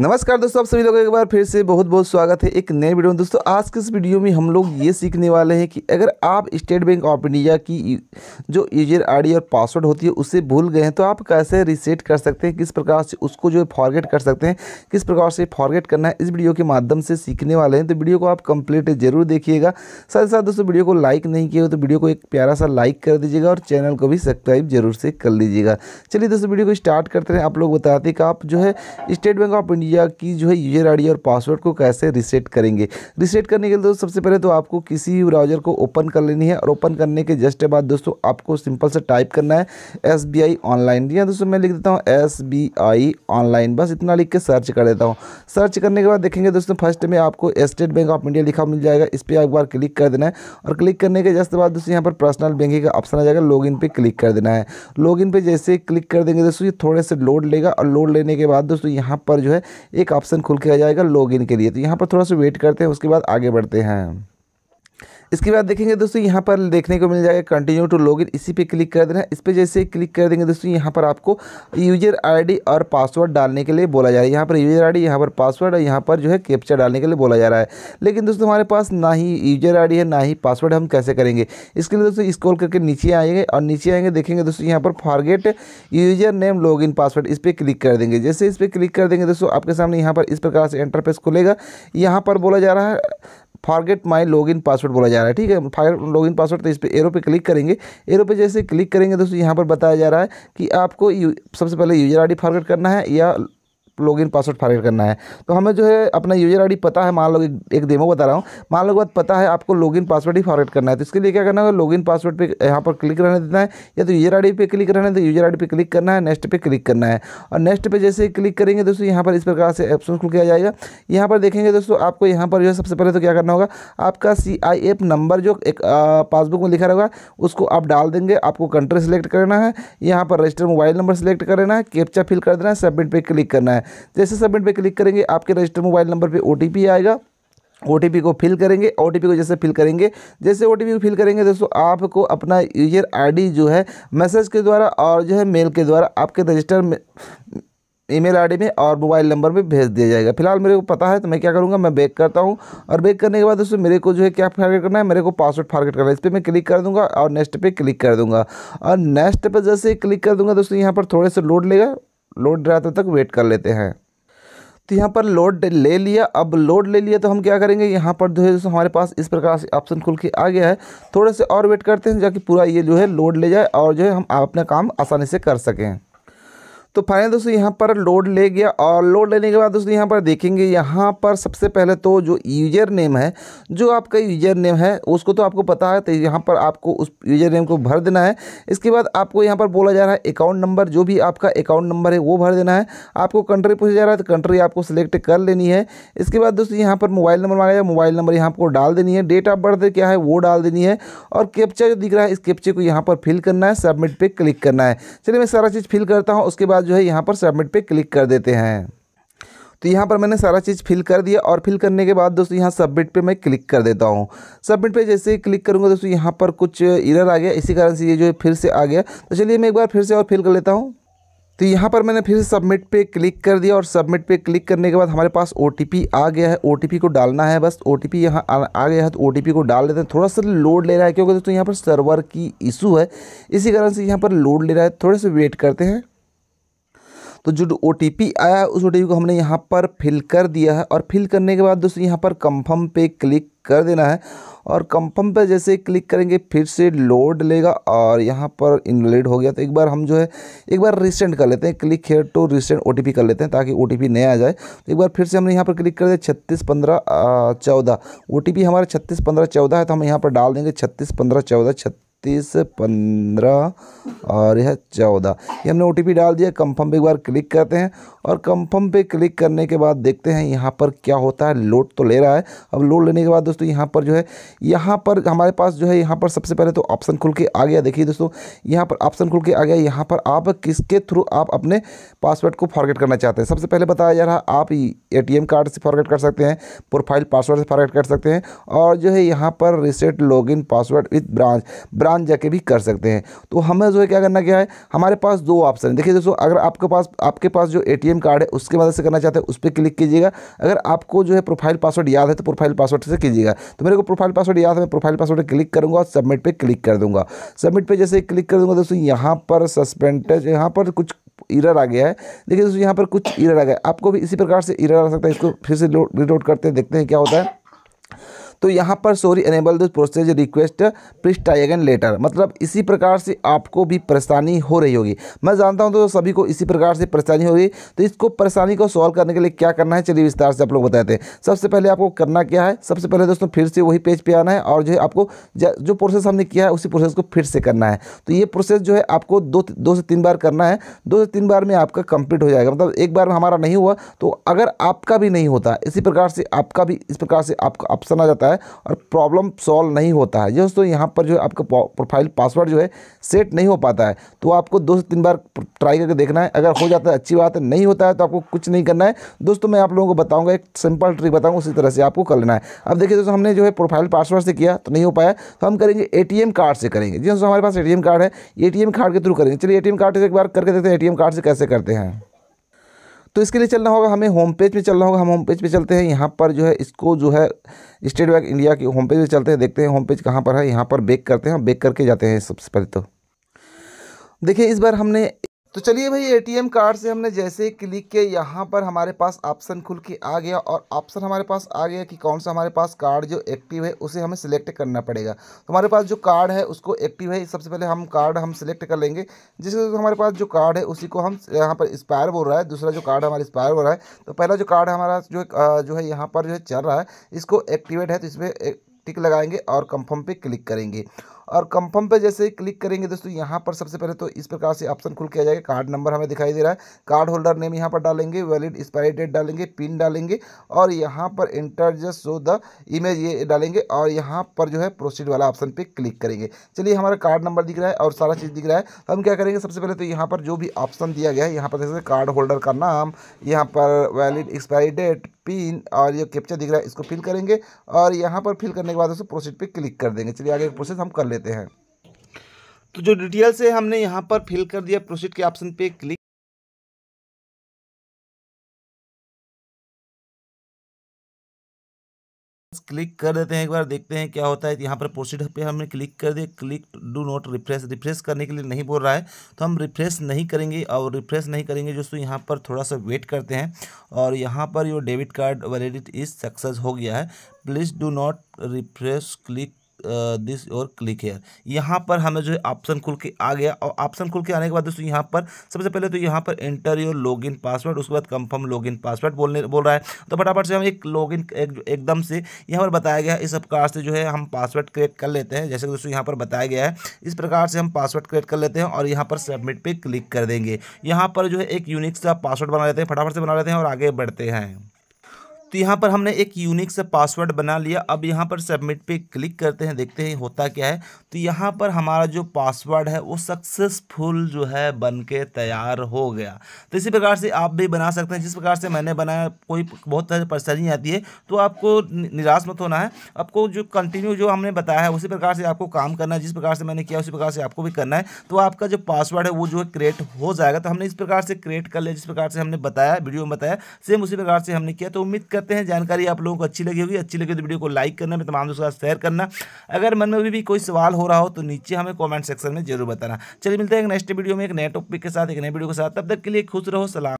नमस्कार दोस्तों आप सभी लोगों का एक बार फिर से बहुत बहुत स्वागत है एक नए वीडियो में दोस्तों आज के इस वीडियो में हम लोग ये सीखने वाले हैं कि अगर आप स्टेट बैंक ऑफ इंडिया की जो यूजर आईडी और पासवर्ड होती है उसे भूल गए हैं तो आप कैसे रिसेट कर सकते हैं किस प्रकार से उसको जो है फॉरगेट कर सकते हैं किस प्रकार से फॉरगेट करना है इस वीडियो के माध्यम से सीखने वाले हैं तो वीडियो को आप कंप्लीट जरूर देखिएगा साथ ही साथ दोस्तों वीडियो को लाइक नहीं किया तो वीडियो को एक प्यारा सा लाइक कर दीजिएगा और चैनल को भी सब्सक्राइब जरूर से कर लीजिएगा चलिए दोस्तों वीडियो को स्टार्ट करते हैं आप लोग बताते हैं कि आप जो है स्टेट बैंक ऑफ इंडिया या की जो है यूजर आई और पासवर्ड को कैसे रिसेट करेंगे रिसेट करने के लिए दोस्तों सबसे पहले तो आपको किसी भी ब्राउजर को ओपन कर लेनी है और ओपन करने के जस्ट बाद दोस्तों आपको सिंपल से टाइप करना है एस बी आई ऑनलाइन या दोस्तों मैं लिख देता हूँ एस बी आई ऑनलाइन बस इतना लिख के सर्च कर देता हूँ सर्च करने के बाद देखेंगे दोस्तों फर्स्ट में आपको स्टेट बैंक ऑफ इंडिया लिखा मिल जाएगा इस पर एक बार क्लिक कर देना है और क्लिक करने के जस्ट बाद दोस्तों यहाँ पर पर्सनल बैंकिंग का ऑप्शन आ जाएगा लॉगिन पे क्लिक कर देना है लॉगिन पे जैसे क्लिक कर देंगे दोस्तों ये थोड़े से लोड लेगा और लोड लेने के बाद दोस्तों यहाँ पर जो है एक ऑप्शन खुल के आ जाएगा लॉगिन के लिए तो यहाँ पर थोड़ा सा वेट करते हैं उसके बाद आगे बढ़ते हैं इसके बाद देखेंगे दोस्तों यहाँ पर देखने को मिल जाएगा कंटिन्यू टू इन इसी पे क्लिक कर देना इस पर जैसे क्लिक कर देंगे दोस्तों यहाँ पर आपको यूजर आईडी और पासवर्ड डालने के लिए बोला जा रहा है यहाँ पर यूजर आईडी यहाँ पर पासवर्ड और यहाँ पर जो है कैप्चर डालने के लिए बोला जा रहा है लेकिन दोस्तों हमारे पास ना ही यूजर आई है ना ही पासवर्ड हम कैसे करेंगे इसके लिए दोस्तों स्क्रॉल करके नीचे आएंगे और नीचे आएंगे देखेंगे दोस्तों यहाँ पर forget user name in password इस पर क्लिक कर देंगे जैसे इस पर क्लिक कर देंगे दोस्तों आपके सामने यहाँ पर इस प्रकार से इंटरफेस खुलेगा यहाँ पर बोला जा रहा है फॉरगेट माई लॉगिन पासवर्ड बोला जा रहा है ठीक है फायर लॉगिन पासवर्ड तो इस पर एरो पे क्लिक करेंगे एरो पे जैसे क्लिक करेंगे दोस्तों यहाँ पर बताया जा रहा है कि आपको सबसे पहले यूजर आईडी फॉरगेट करना है या लॉगिन पासवर्ड फारवर्ड करना है तो हमें जो है अपना यूजर आईडी पता है मान लो एक डेमो बता रहा हूँ मान लो बात पता है आपको लॉगिन पासवर्ड ही फॉरवर्ड करना है तो इसके लिए क्या करना लॉग लॉगिन पासवर्ड पे यहाँ पर क्लिक रहने देना है या तो यूजर आई पे क्लिक रहना है तो यूजर आई पे क्लिक करना है नेक्स्ट पे क्लिक करना है और नेक्स्ट पे जैसे क्लिक करेंगे दोस्तों यहाँ पर इस प्रकार से ऑप्शन खुल किया जाएगा यहाँ पर देखेंगे दोस्तों आपको यहाँ पर जो सबसे पहले तो क्या करना होगा आपका सी नंबर जो एक पासबुक में लिखा रहेगा उसको आप डाल देंगे आपको कंट्री सेलेक्ट करना है यहाँ पर रजिस्टर मोबाइल नंबर सेलेक्ट करना है कैप्चा फिल कर देना है सबमिट पर क्लिक करना है जैसे सबमिट पर क्लिक करेंगे आपके रजिस्टर मोबाइल नंबर पर ओ आएगा ओ को फिल करेंगे ओ को जैसे फिल करेंगे जैसे ओ को फिल करेंगे दोस्तों आपको अपना यूजर आईडी जो है मैसेज के द्वारा और जो है मेल के द्वारा आपके रजिस्टर में ईमेल आईडी में और मोबाइल नंबर में भेज दिया जाएगा फिलहाल मेरे को पता है तो मैं क्या करूँगा मैं बैक करता हूँ और बैक करने के बाद दोस्तों मेरे को जो है क्या फारगेट करना है मेरे को पासवर्ड फारगेट करना है इस पर मैं क्लिक कर दूँगा और नेक्स्ट पे क्लिक कर दूँगा और नेक्स्ट पर जैसे क्लिक कर दूँगा दोस्तों यहाँ पर थोड़े से लोड लेगा लोड ड्राइव तक वेट कर लेते हैं तो यहाँ पर लोड ले लिया अब लोड ले लिया तो हम क्या करेंगे यहाँ पर जो है हमारे पास इस प्रकार से ऑप्शन खुल के आ गया है थोड़े से और वेट करते हैं ताकि पूरा ये जो है लोड ले जाए और जो है हम अपना काम आसानी से कर सकें तो फाइनल दोस्तों यहाँ पर लोड ले गया और लोड लेने के बाद दोस्तों यहाँ पर देखेंगे यहाँ पर सबसे पहले तो जो यूजर नेम है जो आपका यूजर नेम है उसको तो आपको पता है तो यहाँ पर आपको उस यूजर नेम को भर देना है इसके बाद आपको यहाँ पर बोला जा रहा है अकाउंट नंबर जो भी आपका अकाउंट नंबर है वो भर देना है आपको कंट्री पूछा जा रहा है तो कंट्री आपको सिलेक्ट कर लेनी है इसके बाद दोस्तों यहाँ पर मोबाइल नंबर मांगा जाए मोबाइल नंबर यहाँ आपको डाल देनी है डेट ऑफ बर्थ क्या है वो डाल देनी है और कैप्चा जो दिख रहा है इस कैप्चे को यहाँ पर फिल करना है सबमिट पर क्लिक करना है चलिए मैं सारा चीज़ फिल करता हूँ उसके बाद बाद जो है यहाँ पर सबमिट पे क्लिक कर देते हैं तो यहाँ पर मैंने सारा चीज़ फिल कर दिया और फिल करने के बाद दोस्तों यहाँ सबमिट पे मैं क्लिक कर देता हूँ सबमिट पे जैसे ही क्लिक करूँगा दोस्तों यहाँ पर कुछ इरर आ गया इसी कारण से ये जो है फिर से आ गया तो चलिए मैं एक बार फिर से और फिल कर लेता हूँ तो यहाँ पर मैंने फिर से सबमिट पे क्लिक कर दिया और सबमिट पे क्लिक करने के बाद हमारे पास ओ आ गया है ओ को डालना है बस ओ टी यहाँ आ गया है तो ओ को डाल लेते हैं थोड़ा सा लोड ले रहा है क्योंकि दोस्तों यहाँ पर सर्वर की इशू है इसी कारण से यहाँ पर लोड ले रहा है थोड़े से वेट करते हैं तो जो ओ आया है उस ओ को हमने यहाँ पर फिल कर दिया है और फिल करने के बाद दोस्तों यहाँ पर कंफर्म पे क्लिक कर देना है और कंफर्म पे जैसे क्लिक करेंगे फिर से लोड लेगा और यहाँ पर इनवेलिड हो गया तो एक बार हम जो है एक बार रिसेंट कर लेते हैं क्लिक हेयर टू रिसेंट ओ कर लेते हैं ताकि ओ नया आ जाए तो एक बार फिर से हमने यहाँ पर क्लिक कर दिया छत्तीस पंद्रह चौदह ओ हमारा छत्तीस पंद्रह चौदह है तो हम यहाँ पर डाल देंगे छत्तीस पंद्रह चौदह छत्तीस तीस पंद्रह और यह चौदह ये हमने ओ डाल दिया कंफर्म पे एक बार क्लिक करते हैं और कंफर्म पे क्लिक करने के बाद देखते हैं यहाँ पर क्या होता है लोड तो ले रहा है अब लोड लेने के बाद दोस्तों यहाँ पर जो है यहाँ पर हमारे पास जो है यहाँ पर सबसे पहले तो ऑप्शन खुल के आ गया देखिए दोस्तों यहाँ पर ऑप्शन खुल के आ गया यहाँ पर आप किसके थ्रू आप अपने पासवर्ड को फॉरगेट करना चाहते हैं सबसे पहले बताया जा रहा है आप ए कार्ड से फॉरगेट कर सकते हैं प्रोफाइल पासवर्ड से फॉरगेट कर सकते हैं और जो है यहाँ पर reset login password with branch branch जाके भी कर सकते हैं तो हमें जो है क्या करना क्या है हमारे पास दो ऑप्शन है देखिए दोस्तों अगर आपके पास आपके पास जो ए कार्ड है उसके मदद से करना चाहते हैं उस पर क्लिक कीजिएगा अगर आपको जो है प्रोफाइल पासवर्ड याद है तो प्रोफाइल पासवर्ड से कीजिएगा तो मेरे को प्रोफाइल पासवर्ड याद है मैं प्रोफाइल पासवर्ड क्लिक करूँगा और सबमिट पर क्लिक कर दूँगा सबमिट पर जैसे क्लिक कर दूँगा दोस्तों यहाँ पर सस्पेंडेज यहाँ पर कुछ इरर आ गया है देखिए दोस्तों यहाँ पर कुछ इरर आ गया आपको भी इसी प्रकार से इरर आ सकता है इसको फिर से रिलोड करते हैं देखते हैं क्या होता है तो यहाँ पर sorry enable this process request पृष्ठ आई अगेन लेटर मतलब इसी प्रकार से आपको भी परेशानी हो रही होगी मैं जानता हूँ तो सभी को इसी प्रकार से परेशानी हो रही तो इसको परेशानी को सॉल्व करने के लिए क्या करना है चलिए विस्तार से आप लोग बताते हैं सबसे पहले आपको करना क्या है सबसे पहले दोस्तों फिर से वही पेज पर आना है और जो है आपको जो प्रोसेस हमने किया है उसी प्रोसेस को फिर से करना है तो ये प्रोसेस जो है आपको दो दो से तीन बार करना है दो से तीन बार में आपका कंप्लीट हो जाएगा मतलब एक बार हमारा नहीं हुआ तो अगर आपका भी नहीं होता इसी प्रकार से आपका भी इस प्रकार से आपका ऑप्शन आ जाता है जाता है और प्रॉब्लम सॉल्व नहीं होता है दोस्तों यहाँ पर जो आपका प्रोफाइल पासवर्ड जो है सेट नहीं हो पाता है तो आपको दो से तीन बार ट्राई करके देखना है अगर हो जाता है अच्छी बात है नहीं होता है तो आपको कुछ नहीं करना है दोस्तों मैं आप लोगों को बताऊँगा एक सिंपल ट्रिक बताऊँगा उसी तरह से आपको कर लेना है अब देखिए दोस्तों हमने जो है प्रोफाइल पासवर्ड से किया तो नहीं हो पाया तो हम करेंगे ए कार्ड से करेंगे जी दोस्तों हमारे पास ए कार्ड है ए कार्ड के थ्रू करेंगे चलिए ए कार्ड से एक बार करके देखते हैं ए कार्ड से कैसे करते हैं तो इसके लिए चलना होगा हमें होम पेज पे चलना होगा हम होम पेज पे चलते हैं यहाँ पर जो है इसको जो है स्टेट बैंक इंडिया के होम पेज पे चलते हैं देखते हैं होम पेज कहाँ पर है यहाँ पर बेक करते हैं बेक करके जाते हैं सबसे पहले तो देखिए इस बार हमने तो चलिए भाई एटीएम कार्ड से हमने जैसे ही क्लिक किया यहाँ पर हमारे पास ऑप्शन खुल के आ गया और ऑप्शन हमारे पास आ गया कि कौन सा हमारे पास कार्ड जो एक्टिव है उसे हमें सिलेक्ट करना पड़ेगा तो हमारे पास जो कार्ड है उसको एक्टिव है सबसे पहले हम कार्ड हम सिलेक्ट कर लेंगे जिससे तो हमारे पास जो कार्ड है उसी को हम यहाँ पर एक्सपायर बोल रहा है दूसरा जो कार्ड हमारा एक्सपायर हो रहा है तो पहला जो कार्ड हमारा जो जो है यहाँ पर जो है चल रहा है इसको एक्टिवेट है तो इसमें टिक लगाएंगे और कंफर्म पे क्लिक करेंगे और कंफर्म पे जैसे क्लिक करेंगे दोस्तों यहाँ पर सबसे पहले तो इस प्रकार से ऑप्शन खुल किया जाएगा कार्ड नंबर हमें दिखाई दे रहा है कार्ड होल्डर नेम यहाँ पर डालेंगे वैलिड एक्सपायरी डेट डालेंगे पिन डालेंगे और यहाँ पर enter just show the image ये डालेंगे और यहाँ पर जो है प्रोसीड वाला ऑप्शन पर क्लिक करेंगे चलिए हमारा कार्ड नंबर दिख रहा है और सारा चीज़ दिख रहा है तो हम क्या करेंगे सबसे पहले तो यहाँ पर जो भी ऑप्शन दिया गया है यहाँ पर जैसे कार्ड होल्डर का नाम यहाँ पर वैलिड एक्सपायरी डेट पिन और ये कैप्चा दिख रहा है इसको फिल करेंगे और यहाँ पर फिल करने के बाद उसको प्रोसेस पे क्लिक कर देंगे चलिए आगे प्रोसेस हम कर लेते हैं तो जो डिटेल्स है हमने यहाँ पर फिल कर दिया प्रोसीड के ऑप्शन पे क्लिक क्लिक कर देते हैं एक बार देखते हैं क्या होता है यहाँ पर प्रोसीड पे हमने क्लिक कर दिया click do not refresh refresh करने के लिए नहीं बोल रहा है तो हम रिफ्रेश नहीं करेंगे और रिफ्रेश नहीं करेंगे दोस्तों यहाँ पर थोड़ा सा वेट करते हैं और यहाँ पर your debit card validity is success हो गया है please do not refresh click this और क्लिक हेयर यहाँ पर हमें जो है ऑप्शन खुल के आ गया और ऑप्शन खुल के आने के बाद दोस्तों यहाँ पर सबसे पहले तो यहाँ पर एंटर योर लॉगिन पासवर्ड उसके बाद कंफर्म लॉगिन पासवर्ड बोलने बोल रहा है तो फटाफट से हम एक लॉगिन एक, एकदम से यहाँ पर बताया गया इस प्रकार से जो है हम पासवर्ड क्रिएट कर लेते हैं जैसे दोस्तों यहाँ पर बताया गया है इस प्रकार से हम पासवर्ड क्रिएट कर लेते हैं और यहाँ पर सबमिट पर क्लिक कर देंगे यहाँ पर जो है एक यूनिक सा पासवर्ड बना लेते हैं फटाफट से बना लेते हैं और आगे बढ़ते हैं तो यहाँ पर हमने एक यूनिक से पासवर्ड बना लिया अब यहाँ पर सबमिट पे क्लिक करते हैं देखते हैं होता क्या है तो यहाँ पर हमारा जो पासवर्ड है वो सक्सेसफुल जो है बन के तैयार हो गया तो इसी प्रकार से आप भी बना सकते हैं जिस प्रकार से मैंने बनाया कोई बहुत तरह परेशानी आती है तो आपको निराश मत होना है आपको जो कंटिन्यू जो हमने बताया है उसी प्रकार से आपको काम करना है जिस प्रकार से मैंने किया उसी प्रकार से आपको भी करना है तो आपका जो पासवर्ड है वो जो है क्रिएट हो जाएगा तो हमने इस प्रकार से क्रिएट कर लिया जिस प्रकार से हमने बताया वीडियो में बताया सेम उसी प्रकार से हमने किया तो उम्मीद कर करते हैं जानकारी आप लोगों को अच्छी लगी होगी अच्छी लगी तो वीडियो को लाइक करना मेरे तमाम दोस्तों का शेयर करना अगर मन में भी, भी कोई सवाल हो रहा हो तो नीचे हमें कॉमेंट सेक्शन में जरूर बताना चलिए मिलते हैं नेक्स्ट वीडियो में एक नए टॉपिक के साथ एक नए वीडियो के साथ तब तक के लिए खुश रहो सलाम